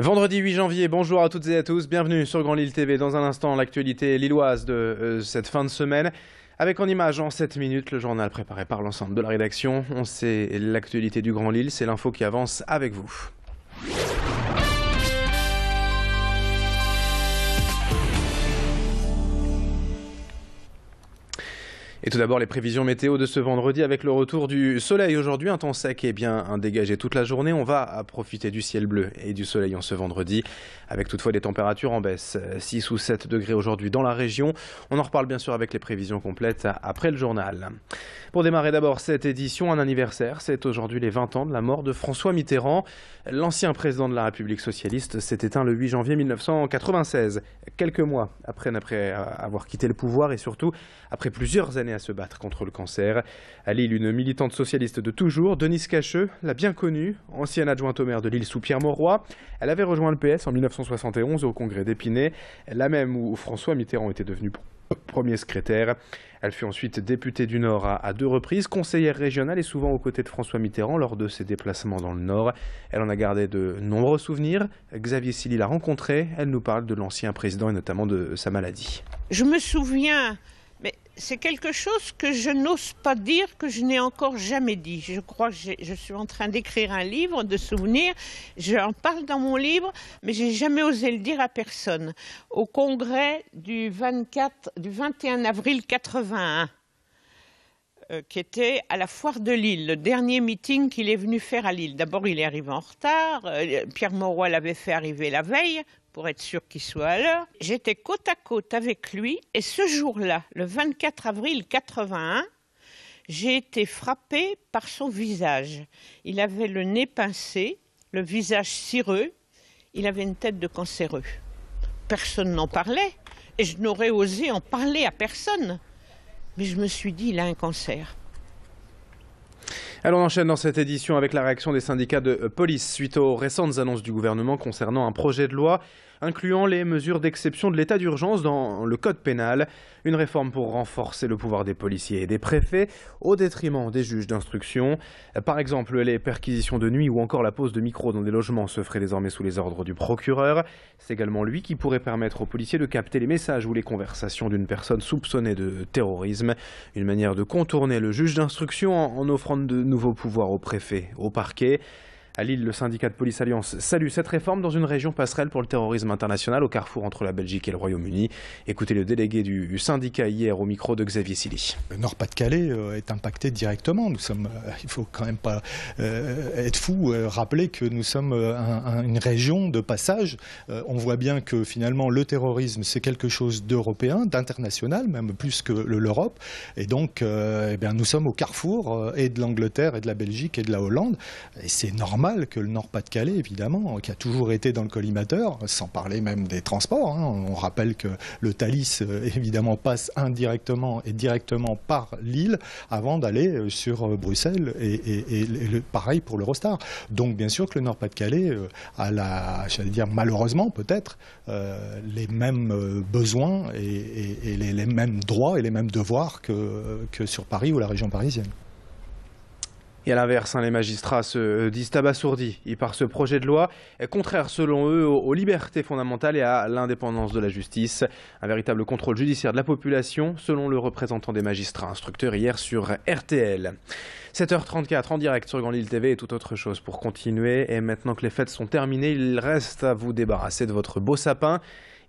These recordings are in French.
Vendredi 8 janvier, bonjour à toutes et à tous, bienvenue sur Grand Lille TV. Dans un instant, l'actualité lilloise de euh, cette fin de semaine. Avec en image en 7 minutes le journal préparé par l'ensemble de la rédaction. On sait l'actualité du Grand Lille, c'est l'info qui avance avec vous. Et tout d'abord, les prévisions météo de ce vendredi avec le retour du soleil aujourd'hui, un temps sec et bien dégagé toute la journée. On va profiter du ciel bleu et du soleil en ce vendredi, avec toutefois des températures en baisse. 6 euh, ou 7 degrés aujourd'hui dans la région. On en reparle bien sûr avec les prévisions complètes après le journal. Pour démarrer d'abord cette édition, un anniversaire. C'est aujourd'hui les 20 ans de la mort de François Mitterrand. L'ancien président de la République socialiste s'est éteint le 8 janvier 1996, quelques mois après, après avoir quitté le pouvoir et surtout après plusieurs années à se battre contre le cancer. À Lille, une militante socialiste de toujours, Denise Cacheux, la bien connue, ancienne adjointe au maire de l'île sous Pierre Mauroy. Elle avait rejoint le PS en 1971 au congrès d'Épinay, là même où François Mitterrand était devenu premier secrétaire. Elle fut ensuite députée du Nord à, deux reprises, conseillère régionale et souvent aux côtés de François Mitterrand lors de ses déplacements dans le Nord. Elle en a gardé de nombreux souvenirs. Xavier Silly l'a rencontrée. Elle nous parle de l'ancien président et notamment de sa maladie. Je me souviens c'est quelque chose que je n'ose pas dire, que je n'ai encore jamais dit. Je crois que je suis en train d'écrire un livre de souvenirs. J'en parle dans mon livre, mais je n'ai jamais osé le dire à personne. Au congrès du, 21 avril 81, euh, qui était à la foire de Lille, le dernier meeting qu'il est venu faire à Lille. D'abord, il est arrivé en retard. Euh, Pierre Mauroy l'avait fait arriver la veille, pour être sûr qu'il soit à l'heure. J'étais côte à côte avec lui et ce jour-là, le 24 avril 81, j'ai été frappée par son visage. Il avait le nez pincé, le visage cireux, il avait une tête de cancéreux. Personne n'en parlait et je n'aurais osé en parler à personne. Mais je me suis dit, il a un cancer. Alors on enchaîne dans cette édition avec la réaction des syndicats de police suite aux récentes annonces du gouvernement concernant un projet de loi incluant les mesures d'exception de l'état d'urgence dans le code pénal, une réforme pour renforcer le pouvoir des policiers et des préfets au détriment des juges d'instruction. Par exemple, les perquisitions de nuit ou encore la pose de micro dans des logements se feraient désormais sous les ordres du procureur. C'est également lui qui pourrait permettre aux policiers de capter les messages ou les conversations d'une personne soupçonnée de terrorisme, une manière de contourner le juge d'instruction en offrant de nouveaux pouvoirs aux préfets, au parquet. À Lille, le syndicat de police Alliance salue cette réforme dans une région passerelle pour le terrorisme international au carrefour entre la Belgique et le Royaume-Uni. Écoutez le délégué du syndicat hier au micro de Xavier Silly. Le Nord-Pas-de-Calais euh, est impacté directement. Nous sommes, euh, il ne faut quand même pas euh, être fou, rappeler que nous sommes une région de passage. On voit bien que finalement le terrorisme, c'est quelque chose d'européen, d'international, même plus que l'Europe. Et donc, eh bien, nous sommes au carrefour et de l'Angleterre et de la Belgique et de la Hollande. Et c'est normal Mal que le Nord-Pas-de-Calais, évidemment, qui a toujours été dans le collimateur, sans parler même des transports. Hein. On rappelle que le Thalys, euh, évidemment, passe indirectement et directement par Lille avant d'aller euh, sur euh, Bruxelles et, le, pareil pour l'Eurostar. Donc, bien sûr que le Nord-Pas-de-Calais a la, j'allais dire malheureusement peut-être, les mêmes besoins et, les, mêmes droits et les mêmes devoirs que sur Paris ou la région parisienne. Et à l'inverse, hein, les magistrats se euh, disent abasourdis par ce projet de loi, euh, contraire selon eux aux libertés fondamentales et à l'indépendance de la justice. Un véritable contrôle judiciaire de la population, selon le représentant des magistrats instructeurs hier sur RTL. 7h34 en direct sur Grand Lille TV et toute autre chose pour continuer. Et maintenant que les fêtes sont terminées, il reste à vous débarrasser de votre beau sapin.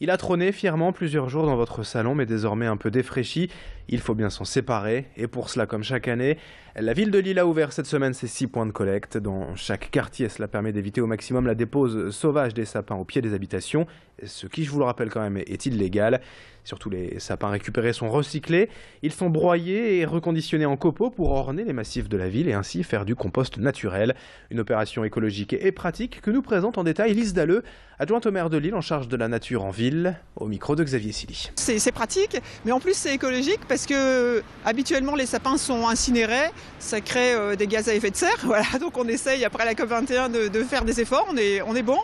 Il a trôné fièrement plusieurs jours dans votre salon, mais désormais un peu défraîchi. Il faut bien s'en séparer. Et pour cela, comme chaque année, la ville de Lille a ouvert cette semaine ses six points de collecte dans chaque quartier. Cela permet d'éviter au maximum la dépose sauvage des sapins au pied des habitations, ce qui, je vous le rappelle quand même, est illégal. Surtout, les sapins récupérés sont recyclés. Ils sont broyés et reconditionnés en copeaux pour orner les massifs de la ville et ainsi faire du compost naturel. Une opération écologique et pratique que nous présente en détail Lise Dalleux, adjointe au maire de Lille en charge de la nature en ville, au micro de Xavier Silly. C'est pratique, mais en plus c'est écologique parce que euh, habituellement les sapins sont incinérés, ça crée euh, des gaz à effet de serre. Voilà, donc on essaye après la COP21 de, faire des efforts, on est, on est bon.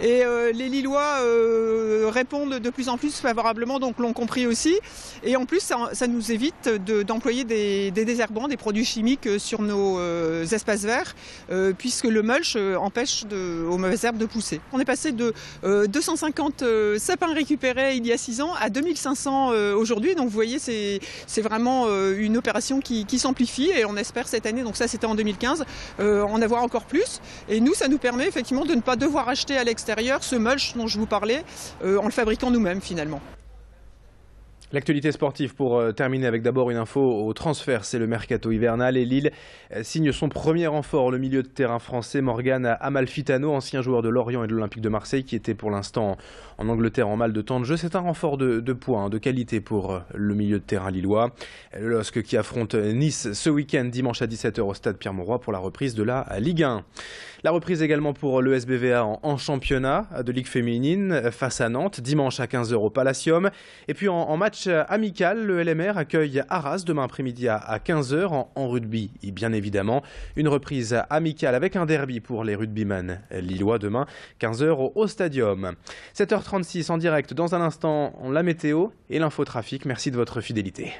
Et euh, les Lillois répondent de plus en plus favorablement, donc l'ont compris aussi. Et en plus, ça, nous évite d'employer des, désherbants, des produits chimiques sur sur nos euh, espaces verts, euh, puisque le mulch euh, empêche aux mauvaises herbes de pousser. On est passé de 250 sapins récupérés il y a 6 ans à 2500 aujourd'hui, donc vous voyez, c'est vraiment une opération qui, qui s'amplifie et on espère cette année, donc ça c'était en 2015, en avoir encore plus. Et nous, ça nous permet effectivement de ne pas devoir acheter à l'extérieur ce mulch dont je vous parlais en le fabriquant nous-mêmes finalement. L'actualité sportive pour euh, terminer avec d'abord une info au transfert, c'est le mercato hivernal et Lille euh, signe son premier renfort, le milieu de terrain français Morgan Amalfitano, ancien joueur de Lorient et de l'Olympique de Marseille qui était pour l'instant en Angleterre en mal de temps de jeu. C'est un renfort de, de points, hein, de qualité pour euh, le milieu de terrain lillois. Le LOSC qui affronte Nice ce week-end dimanche à 17h au stade Pierre-Mauroy pour la reprise de la Ligue 1. La reprise également pour le SBVA en, championnat de Ligue féminine face à Nantes dimanche à 15h au Palacium. Et puis en match amical, le LMR accueille Arras demain après-midi à 15h en, rugby. Et bien évidemment, une reprise amicale avec un derby pour les rugbymen lillois demain, 15h au, au Stadium. 7h36 en direct, dans un instant, la météo et l'infotrafic. Merci de votre fidélité.